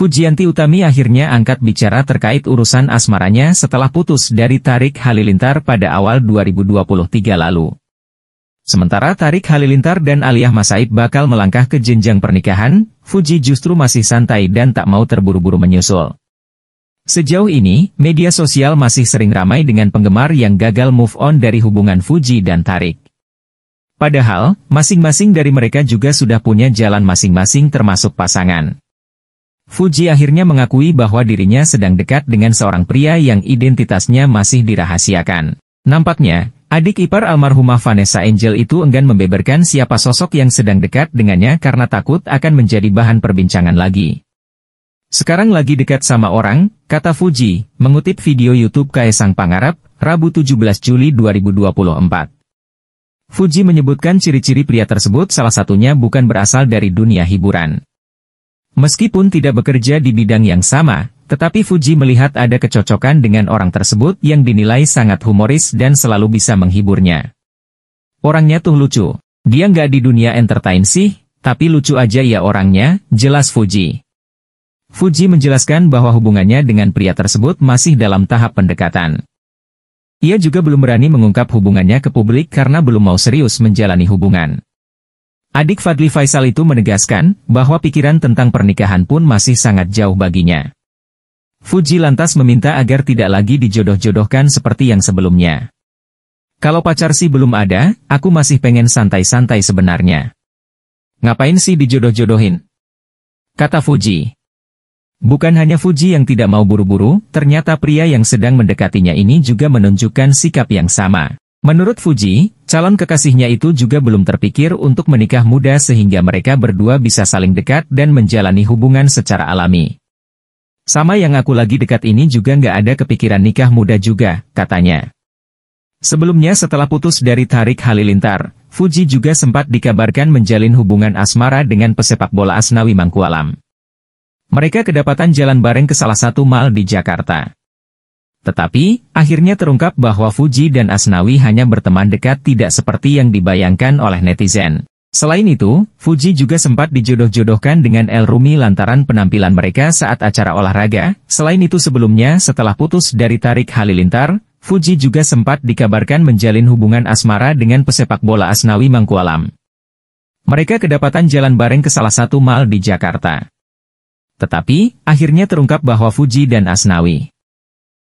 Fujianti Utami akhirnya angkat bicara terkait urusan asmaranya setelah putus dari Tarik Halilintar pada awal 2023 lalu. Sementara Tarik Halilintar dan Aliyah Masaib bakal melangkah ke jenjang pernikahan, Fuji justru masih santai dan tak mau terburu-buru menyusul. Sejauh ini, media sosial masih sering ramai dengan penggemar yang gagal move on dari hubungan Fuji dan Tarik. Padahal, masing-masing dari mereka juga sudah punya jalan masing-masing termasuk pasangan. Fuji akhirnya mengakui bahwa dirinya sedang dekat dengan seorang pria yang identitasnya masih dirahasiakan. Nampaknya, adik ipar almarhumah Vanessa Angel itu enggan membeberkan siapa sosok yang sedang dekat dengannya karena takut akan menjadi bahan perbincangan lagi. Sekarang lagi dekat sama orang, kata Fuji, mengutip video YouTube Kaisang Pangarap, Rabu 17 Juli 2024. Fuji menyebutkan ciri-ciri pria tersebut salah satunya bukan berasal dari dunia hiburan. Meskipun tidak bekerja di bidang yang sama, tetapi Fuji melihat ada kecocokan dengan orang tersebut yang dinilai sangat humoris dan selalu bisa menghiburnya. Orangnya tuh lucu. Dia nggak di dunia entertain sih, tapi lucu aja ya orangnya, jelas Fuji. Fuji menjelaskan bahwa hubungannya dengan pria tersebut masih dalam tahap pendekatan. Ia juga belum berani mengungkap hubungannya ke publik karena belum mau serius menjalani hubungan. Adik Fadli Faisal itu menegaskan bahwa pikiran tentang pernikahan pun masih sangat jauh baginya. Fuji lantas meminta agar tidak lagi dijodoh-jodohkan seperti yang sebelumnya. Kalau pacar sih belum ada, aku masih pengen santai-santai sebenarnya. Ngapain sih dijodoh-jodohin? Kata Fuji. Bukan hanya Fuji yang tidak mau buru-buru, ternyata pria yang sedang mendekatinya ini juga menunjukkan sikap yang sama. Menurut Fuji, calon kekasihnya itu juga belum terpikir untuk menikah muda sehingga mereka berdua bisa saling dekat dan menjalani hubungan secara alami. Sama yang aku lagi dekat ini juga nggak ada kepikiran nikah muda juga, katanya. Sebelumnya setelah putus dari Tarik Halilintar, Fuji juga sempat dikabarkan menjalin hubungan asmara dengan pesepak bola Asnawi Mangkualam. Mereka kedapatan jalan bareng ke salah satu mal di Jakarta. Tetapi, akhirnya terungkap bahwa Fuji dan Asnawi hanya berteman dekat tidak seperti yang dibayangkan oleh netizen. Selain itu, Fuji juga sempat dijodoh-jodohkan dengan El Rumi lantaran penampilan mereka saat acara olahraga. Selain itu sebelumnya setelah putus dari Tarik Halilintar, Fuji juga sempat dikabarkan menjalin hubungan asmara dengan pesepak bola Asnawi Mangkualam. Mereka kedapatan jalan bareng ke salah satu mal di Jakarta. Tetapi, akhirnya terungkap bahwa Fuji dan Asnawi